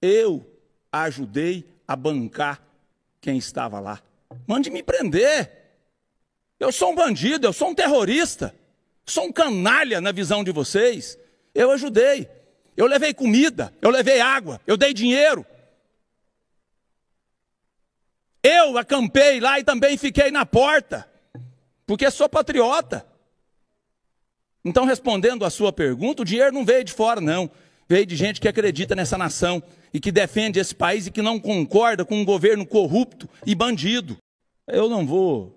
Eu ajudei a bancar quem estava lá. Mande me prender. Eu sou um bandido, eu sou um terrorista, sou um canalha na visão de vocês. Eu ajudei. Eu levei comida, eu levei água, eu dei dinheiro. Eu acampei lá e também fiquei na porta, porque sou patriota. Então, respondendo à sua pergunta, o dinheiro não veio de fora, não veio de gente que acredita nessa nação e que defende esse país e que não concorda com um governo corrupto e bandido. Eu não vou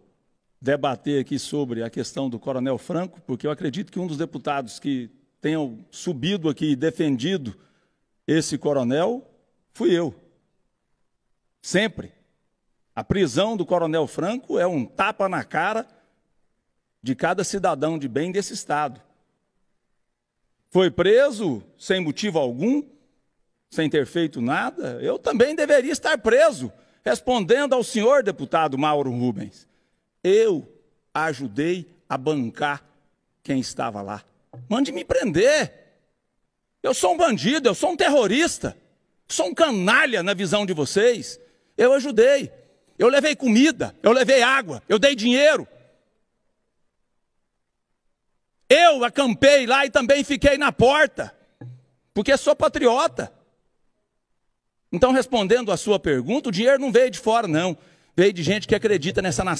debater aqui sobre a questão do Coronel Franco, porque eu acredito que um dos deputados que tenham subido aqui e defendido esse coronel fui eu. Sempre. A prisão do Coronel Franco é um tapa na cara de cada cidadão de bem desse Estado. Foi preso sem motivo algum, sem ter feito nada? Eu também deveria estar preso, respondendo ao senhor deputado Mauro Rubens. Eu ajudei a bancar quem estava lá. Mande me prender. Eu sou um bandido, eu sou um terrorista, sou um canalha na visão de vocês. Eu ajudei, eu levei comida, eu levei água, eu dei dinheiro, eu acampei lá e também fiquei na porta, porque sou patriota. Então, respondendo à sua pergunta, o dinheiro não veio de fora, não. Veio de gente que acredita nessa nação.